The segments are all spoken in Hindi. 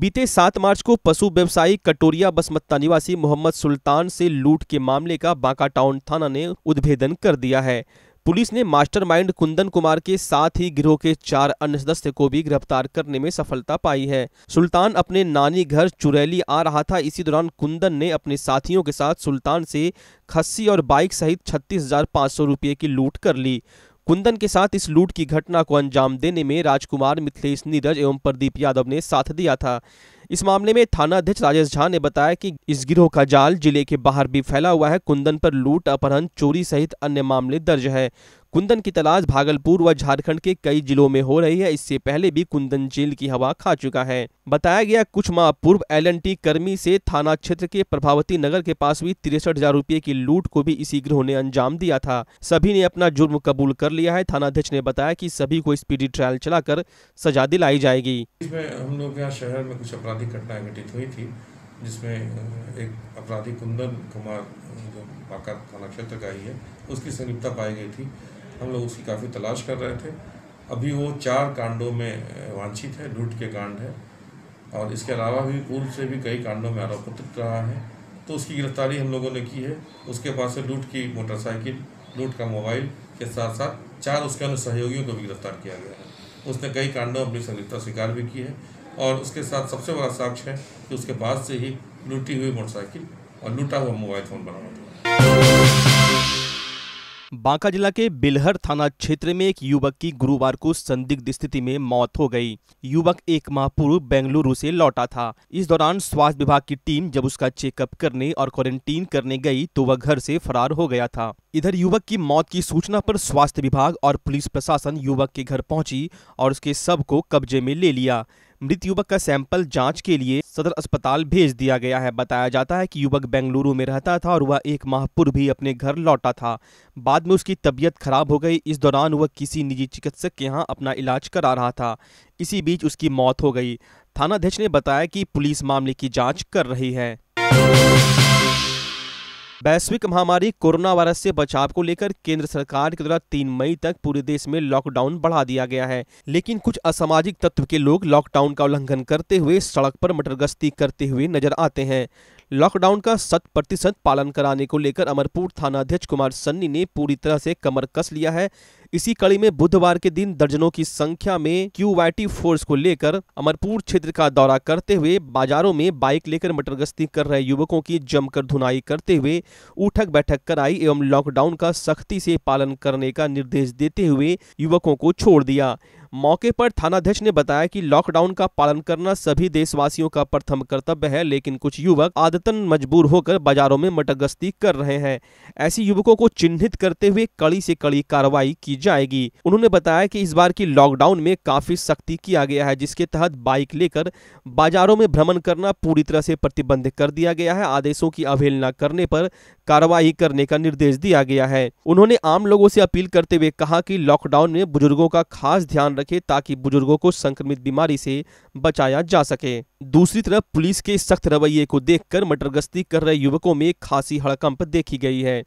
बीते सात मार्च को पशु व्यवसायी कटोरिया बसमत्ता निवासी मोहम्मद सुल्तान से लूट के मामले का बांका टाउन थाना ने उद्भेदन कर दिया है पुलिस ने मास्टरमाइंड कुंदन कुमार के साथ ही गिरोह के चार अन्य सदस्य को भी गिरफ्तार करने में सफलता पाई है सुल्तान अपने नानी घर चुरैली आ रहा था इसी दौरान कुंदन ने अपने साथियों के साथ सुल्तान से खस्सी और बाइक सहित छत्तीस हजार की लूट कर ली कुंदन के साथ इस लूट की घटना को अंजाम देने में राजकुमार मिथिलेश नीरज एवं प्रदीप यादव ने साथ दिया था इस मामले में थाना अध्यक्ष राजेश झा ने बताया कि इस गिरोह का जाल जिले के बाहर भी फैला हुआ है कुंदन पर लूट अपहरण चोरी सहित अन्य मामले दर्ज है कुंदन की तलाश भागलपुर व झारखंड के कई जिलों में हो रही है इससे पहले भी कुंदन जेल की हवा खा चुका है बताया गया कुछ माह पूर्व एल कर्मी से थाना क्षेत्र के प्रभावती नगर के पास हुई तिरसठ हजार रूपए की लूट को भी इसी गिरोह ने अंजाम दिया था सभी ने अपना जुर्म कबूल कर लिया है थाना अध्यक्ष ने बताया की सभी को स्पीडी ट्रायल चलाकर सजा दिलाई जाएगी हम लोग यहाँ शहर में कुछ आपराधिक घटनाएं घटित हुई थी जिसमें एक अपराधी कुंदन कुमार जो थाना क्षेत्र का ही है उसकी संलिप्तता पाई गई थी हम लोग उसकी काफ़ी तलाश कर रहे थे अभी वो चार कांडों में वांछित है लूट के कांड है और इसके अलावा भी पूर्व से भी कई कांडों में आरोप रहा है तो उसकी गिरफ्तारी हम लोगों ने की है उसके पास से लूट की मोटरसाइकिल लूट का मोबाइल के साथ साथ चार उसके अन्य सहयोगियों को भी गिरफ्तार किया गया है उसने कई कांडों में अपनी संलिप्तता स्वीकार भी की है और उसके साथ सबसे बड़ा साक्ष्य है कि उसके पास से ही लूटी हुई मोटरसाइकिल और लूटा हुआ मोबाइल फ़ोन बरामद हुआ बांका जिला के बिलहर थाना क्षेत्र में एक युवक की गुरुवार को संदिग्ध स्थिति में मौत हो गई युवक एक माह पूर्व बेंगलुरु से लौटा था इस दौरान स्वास्थ्य विभाग की टीम जब उसका चेकअप करने और क्वारंटीन करने गई तो वह घर से फरार हो गया था इधर युवक की मौत की सूचना पर स्वास्थ्य विभाग और पुलिस प्रशासन युवक के घर पहुंची और उसके शव को कब्जे में ले लिया मृत युवक का सैंपल जांच के लिए सदर अस्पताल भेज दिया गया है बताया जाता है कि युवक बेंगलुरु में रहता था और वह एक माह पूर्व भी अपने घर लौटा था बाद में उसकी तबीयत खराब हो गई इस दौरान वह किसी निजी चिकित्सक के यहाँ अपना इलाज करा रहा था इसी बीच उसकी मौत हो गई थानाध्यक्ष ने बताया कि पुलिस मामले की जाँच कर रही है वैश्विक महामारी कोरोना वायरस से बचाव को लेकर केंद्र सरकार के द्वारा तीन मई तक पूरे देश में लॉकडाउन बढ़ा दिया गया है लेकिन कुछ असामाजिक तत्व के लोग लॉकडाउन का उल्लंघन करते हुए सड़क पर मटर गश्ती करते हुए नजर आते हैं लॉकडाउन का शत प्रतिशत पालन कराने को लेकर अमरपुर थानाध्यक्ष कुमार सन्नी ने पूरी तरह से कमर कस लिया है इसी कड़ी में बुधवार के दिन दर्जनों की संख्या में क्यूवाईटी फोर्स को लेकर अमरपुर क्षेत्र का दौरा करते हुए बाजारों में बाइक लेकर मटर गश्ती कर रहे युवकों की जमकर धुनाई करते हुए उठक बैठक कराई एवं लॉकडाउन का सख्ती से पालन करने का निर्देश देते हुए युवकों को छोड़ दिया मौके पर थानाध्यक्ष ने बताया कि लॉकडाउन का पालन करना सभी देशवासियों का प्रथम कर्तव्य है लेकिन कुछ युवक आदतन मजबूर होकर बाजारों में मटगस्ती कर रहे हैं ऐसे युवकों को चिन्हित करते हुए कड़ी से कड़ी कार्रवाई की जाएगी उन्होंने बताया कि इस बार की लॉकडाउन में काफी सख्ती किया गया है जिसके तहत बाइक लेकर बाजारों में भ्रमण करना पूरी तरह से प्रतिबंध कर दिया गया है आदेशों की अवहेलना करने पर कार्रवाई करने का निर्देश दिया गया है उन्होंने आम लोगों से अपील करते हुए कहा कि लॉकडाउन में बुजुर्गों का खास ध्यान रखे ताकि बुजुर्गों को संक्रमित बीमारी से बचाया जा सके दूसरी तरफ पुलिस के सख्त रवैये को देखकर मटर कर रहे युवकों में खासी हड़कंप देखी गई है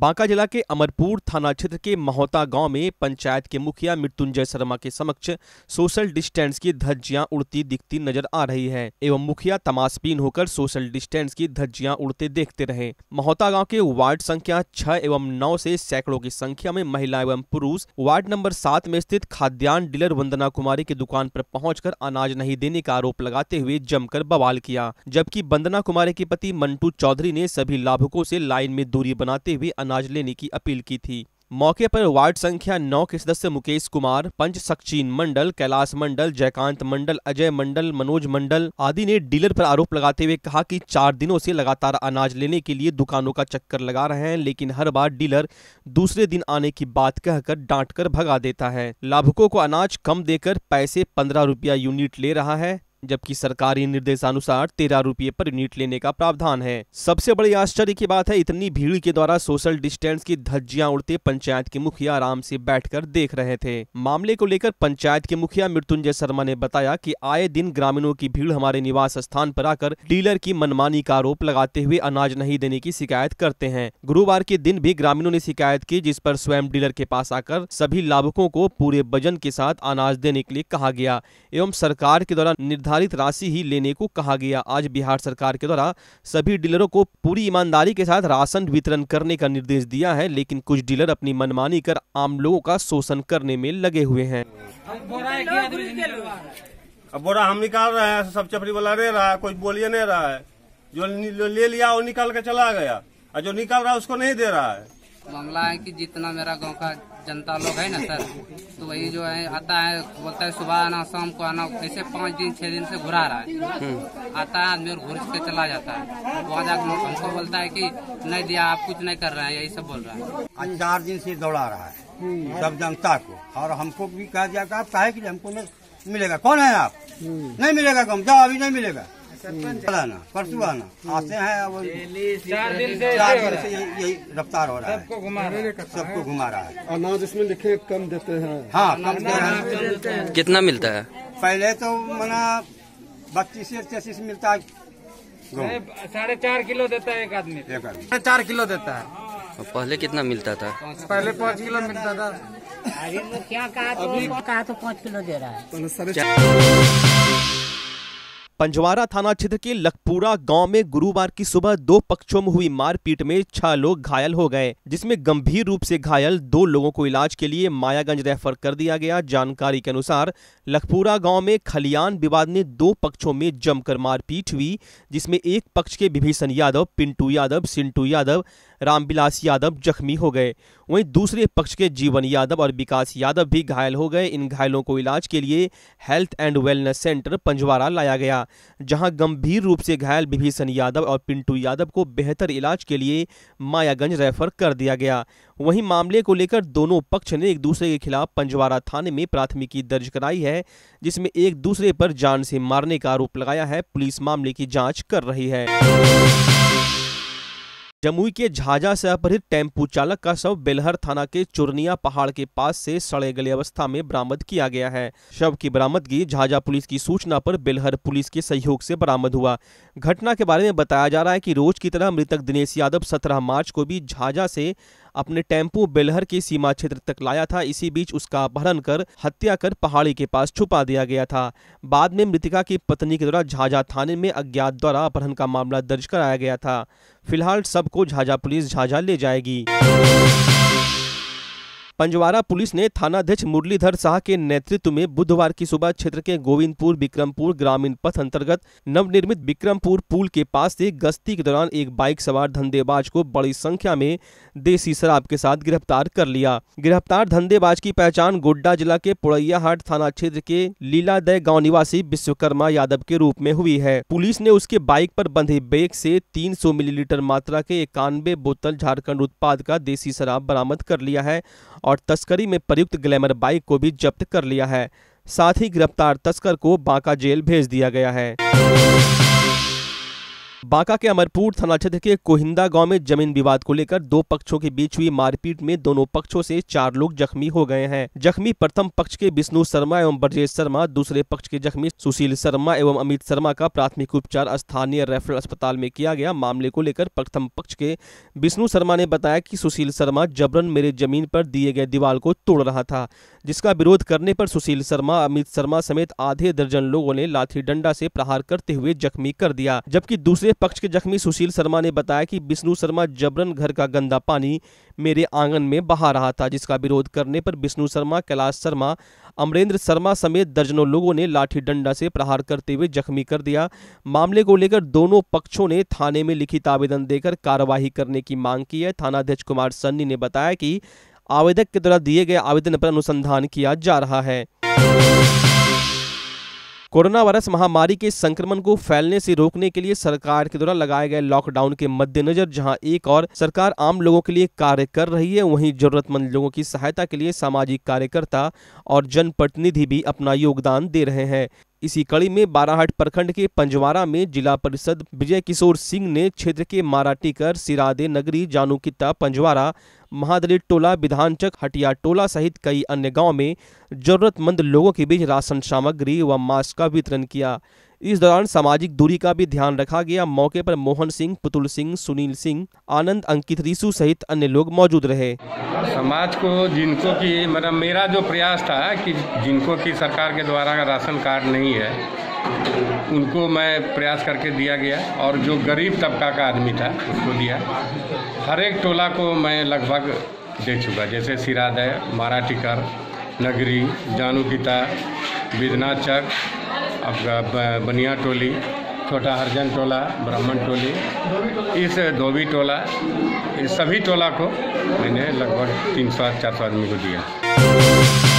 बांका जिला के अमरपुर थाना क्षेत्र के महोता गांव में पंचायत के मुखिया मृत्युंजय शर्मा के समक्ष सोशल डिस्टेंस की धज्जियां उड़ती दिखती नजर आ रही है एवं मुखिया तमाशबीन होकर सोशल डिस्टेंस की धज्जियां उड़ते देखते रहे महोता गांव के वार्ड संख्या छह एवं नौ से सैकड़ों की संख्या में महिला एवं पुरुष वार्ड नंबर सात में स्थित खाद्यान्न डीलर वंदना कुमारी की दुकान पर पहुँच अनाज नहीं देने का आरोप लगाते हुए जमकर बवाल किया जबकि वंदना कुमारी के पति मंटू चौधरी ने सभी लाभुकों से लाइन में दूरी बनाते हुए अनाज लेने की अपील की थी मौके पर वार्ड संख्या नौ के सदस्य मुकेश कुमार पंच सक्षीन मंडल कैलाश मंडल जयकांत मंडल अजय मंडल मनोज मंडल आदि ने डीलर पर आरोप लगाते हुए कहा कि चार दिनों से लगातार अनाज लेने के लिए दुकानों का चक्कर लगा रहे हैं लेकिन हर बार डीलर दूसरे दिन आने की बात कहकर डांट कर भगा देता है लाभुकों को अनाज कम देकर पैसे पंद्रह रुपया यूनिट ले रहा है जबकि सरकारी निर्देशानुसार तेरह रूपए पर यूनिट लेने का प्रावधान है सबसे बड़ी आश्चर्य की बात है इतनी भीड़ के द्वारा सोशल डिस्टेंस की धज्जियां उड़ते पंचायत के मुखिया आराम से बैठकर देख रहे थे मामले को लेकर पंचायत के मुखिया मृत्युंजय शर्मा ने बताया कि आए दिन ग्रामीणों की भीड़ हमारे निवास स्थान पर आकर डीलर की मनमानी का आरोप लगाते हुए अनाज नहीं देने की शिकायत करते हैं गुरुवार के दिन भी ग्रामीणों ने शिकायत की जिस पर स्वयं डीलर के पास आकर सभी लाभुकों को पूरे वजन के साथ अनाज देने के लिए कहा गया एवं सरकार के द्वारा निर्धारित निर्धारित राशि ही लेने को कहा गया आज बिहार सरकार के द्वारा सभी डीलरों को पूरी ईमानदारी के साथ राशन वितरण करने का निर्देश दिया है लेकिन कुछ डीलर अपनी मनमानी कर आम लोगों का शोषण करने में लगे हुए हैं अब बोरा हम निकाल रहे हैं सब चपरी वाला ले रहा है कोई बोलिए नहीं रहा है जो ले लिया वो निकाल के चला गया और जो निकाल रहा है उसको नहीं दे रहा है मामला है कि जितना मेरा गांव का जनता लोग है ना सर तो वही जो है आता है बोलता है सुबह आना शाम को आना ऐसे पाँच दिन छह दिन से घुरा रहा है हम्म। आता है आदमी और घूर के चला जाता है वहाँ जाकर हमको बोलता है कि नहीं दिया आप कुछ नहीं कर रहे हैं यही सब बोल रहा है आज चार दिन से दौड़ा रहा है सब जनता को और हमको भी कहा जाता है आप चाहे कि हमको नहीं मिलेगा कौन है आप हम्म। नहीं मिलेगा कम जाओ अभी नहीं मिलेगा हम्म। आना परसों आना आज से है वो चार दिन से यही रफ्तार हो रहा है सबको घुमा सबको घुमा रहा है अनाज इसमें लिखे कम देते हैं हाँ कम देते हैं कितना मिलता है पहले तो मना बत्तीस से तैतीस मिलता है साढ़े चार किलो देता है एक आदमी एक आदमी चार किलो देता है पहले कितना मिलता था पहले पाँच किलो मिलता था तो, अभी क्या कहा तो पाँच किलो दे रहा है पंजवारा थाना क्षेत्र के लखपुरा गांव में गुरुवार की सुबह दो पक्षों में हुई मारपीट में छह लोग घायल हो गए जिसमें गंभीर रूप से घायल दो लोगों को इलाज के लिए मायागंज रेफर कर दिया गया जानकारी के अनुसार लखपुरा गांव में खलियान विवाद में दो पक्षों में जमकर मारपीट हुई जिसमें एक पक्ष के विभीषण यादव पिंटू यादव सिंटू यादव रामविलास यादव जख्मी हो गए वहीं दूसरे पक्ष के जीवन यादव और विकास यादव भी घायल हो गए इन घायलों को इलाज के लिए health and wellness centre Panjwara लाया गया जहां गंभीर रूप से घायल विभीषण यादव और पिंटू यादव को बेहतर इलाज के लिए मायागंज रेफर कर दिया गया वहीं मामले को लेकर दोनों पक्ष ने एक दूसरे के खिलाफ पंजवारा थाने में प्राथमिकी दर्ज कराई है जिसमें एक दूसरे पर जान से मारने का आरोप लगाया है पुलिस मामले की जाँच कर रही है जमुई के झाझा से अपहृत टेम्पू चालक का शव बेलहर थाना के चुरनिया पहाड़ के पास से सड़े गले अवस्था में बरामद किया गया है शव की बरामदगी झाझा पुलिस की सूचना पर बेलहर पुलिस के सहयोग से बरामद हुआ घटना के बारे में बताया जा रहा है कि रोज की तरह मृतक दिनेश यादव 17 मार्च को भी झाझा से अपने टेम्पो बेलहर के सीमा क्षेत्र तक लाया था इसी बीच उसका अपहरण कर हत्या कर पहाड़ी के पास छुपा दिया गया था बाद में मृतिका की पत्नी के द्वारा झाझा थाने में अज्ञात द्वारा अपहरण का मामला दर्ज कराया गया था फिलहाल सबको झाझा पुलिस झाझा ले जाएगी पंजवारा पुलिस ने थानाध्यक्ष मुरलीधर शाह के नेतृत्व में बुधवार की सुबह क्षेत्र के गोविंदपुर बिक्रमपुर ग्रामीण पथ अंतर्गत नवनिर्मित बिक्रमपुर पुल के पास से गश्ती के दौरान एक बाइक सवार धंधेबाज को बड़ी संख्या में देसी शराब के साथ गिरफ्तार कर लिया गिरफ्तार धंधेबाज की पहचान गोड्डा जिला के पुड़ैयाहाट थाना क्षेत्र के लीलादय गाँव निवासी विश्वकर्मा यादव के रूप में हुई है पुलिस ने उसके बाइक पर बंधे बैग से तीन मिलीलीटर मात्रा के इक्यानवे बोतल झारखंड उत्पाद का देसी शराब बरामद कर लिया है और और तस्करी में प्रयुक्त ग्लैमर बाइक को भी जब्त कर लिया है साथ ही गिरफ्तार तस्कर को बांका जेल भेज दिया गया है बांका के अमरपुर थाना क्षेत्र के कोहिंदा गांव में जमीन विवाद को लेकर दो पक्षों के बीच हुई मारपीट में दोनों पक्षों से चार लोग जख्मी हो गए हैं जख्मी प्रथम पक्ष के विष्णु शर्मा एवं ब्रजेश शर्मा दूसरे पक्ष के जख्मी सुशील शर्मा एवं अमित शर्मा का प्राथमिक उपचार स्थानीय रेफरल अस्पताल में किया गया मामले को लेकर प्रथम पक्ष के विष्णु शर्मा ने बताया की सुशील शर्मा जबरन मेरे जमीन पर दिए गए दीवार को तोड़ रहा था जिसका विरोध करने पर सुशील शर्मा अमित शर्मा समेत आधे दर्जन लोगों ने लाठी डंडा से प्रहार करते हुए जख्मी कर दिया जबकि दूसरे दूसरे पक्ष के जख्मी सुशील शर्मा ने बताया कि बिष्णु शर्मा जबरन घर का गंदा पानी मेरे आंगन में बहा रहा था जिसका विरोध करने पर बिष्णु शर्मा कैलाश शर्मा अमरेंद्र शर्मा समेत दर्जनों लोगों ने लाठी डंडा से प्रहार करते हुए जख्मी कर दिया मामले को लेकर दोनों पक्षों ने थाने में लिखित आवेदन देकर कार्यवाही करने की मांग की है थानाध्यक्ष कुमार सन्नी ने बताया कि आवेदक के द्वारा दिए गए आवेदन पर अनुसंधान किया जा रहा है कोरोना वायरस महामारी के संक्रमण को फैलने से रोकने के लिए सरकार के द्वारा लगाए गए लॉकडाउन के मद्देनजर जहां एक और सरकार आम लोगों के लिए कार्य कर रही है वहीं जरूरतमंद लोगों की सहायता के लिए सामाजिक कार्यकर्ता और जनप्रतिनिधि भी अपना योगदान दे रहे हैं इसी कड़ी में बाराहाट प्रखंड के पंजवारा में जिला परिषद विजय किशोर सिंह ने क्षेत्र के माराटीकर सिरादे नगरी जानुकिता पंजवारा महादली टोला विधानचक हटिया टोला सहित कई अन्य गांव में जरूरतमंद लोगों के बीच राशन सामग्री व मास्क का वितरण किया इस दौरान सामाजिक दूरी का भी ध्यान रखा गया मौके पर मोहन सिंह पुतुल सिंह सुनील सिंह आनंद अंकित रीसू सहित अन्य लोग मौजूद रहे समाज को जिनको की मतलब मेरा जो प्रयास था कि जिनको की सरकार के द्वारा का राशन कार्ड नहीं है उनको मैं प्रयास करके दिया गया और जो गरीब तबका का आदमी था उसको दिया हर एक टोला को मैं लगभग दे चुका जैसे सिरादय मारा टिकर नगरी जानू किता बिदना चक आपका बनिया टोली छोटा हरजन टोला ब्राह्मण टोली इस धोबी टोला इस सभी टोला को मैंने लगभग तीन सौ चार सौ आदमी को दिया